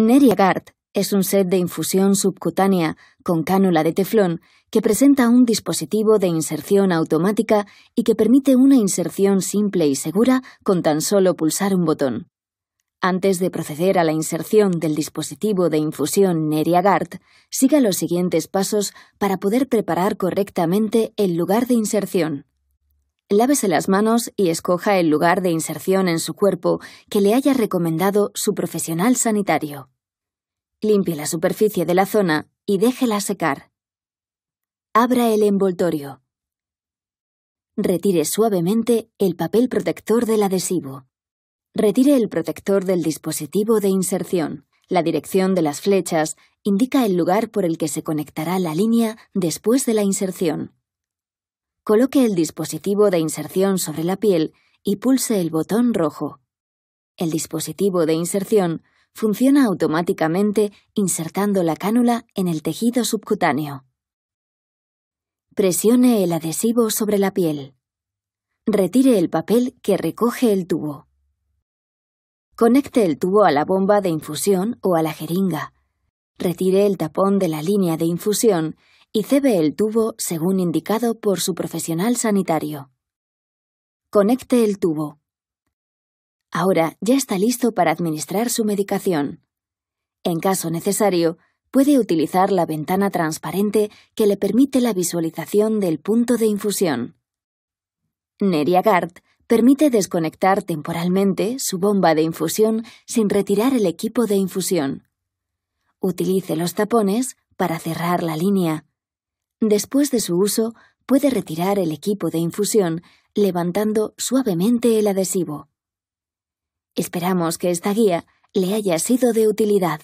NeriaGuard es un set de infusión subcutánea con cánula de teflón que presenta un dispositivo de inserción automática y que permite una inserción simple y segura con tan solo pulsar un botón. Antes de proceder a la inserción del dispositivo de infusión NeriaGuard, siga los siguientes pasos para poder preparar correctamente el lugar de inserción lávese las manos y escoja el lugar de inserción en su cuerpo que le haya recomendado su profesional sanitario. Limpie la superficie de la zona y déjela secar. Abra el envoltorio. Retire suavemente el papel protector del adhesivo. Retire el protector del dispositivo de inserción. La dirección de las flechas indica el lugar por el que se conectará la línea después de la inserción. Coloque el dispositivo de inserción sobre la piel y pulse el botón rojo. El dispositivo de inserción funciona automáticamente insertando la cánula en el tejido subcutáneo. Presione el adhesivo sobre la piel. Retire el papel que recoge el tubo. Conecte el tubo a la bomba de infusión o a la jeringa. Retire el tapón de la línea de infusión y cebe el tubo según indicado por su profesional sanitario. Conecte el tubo. Ahora ya está listo para administrar su medicación. En caso necesario, puede utilizar la ventana transparente que le permite la visualización del punto de infusión. NeriaGuard permite desconectar temporalmente su bomba de infusión sin retirar el equipo de infusión. Utilice los tapones para cerrar la línea. Después de su uso, puede retirar el equipo de infusión levantando suavemente el adhesivo. Esperamos que esta guía le haya sido de utilidad.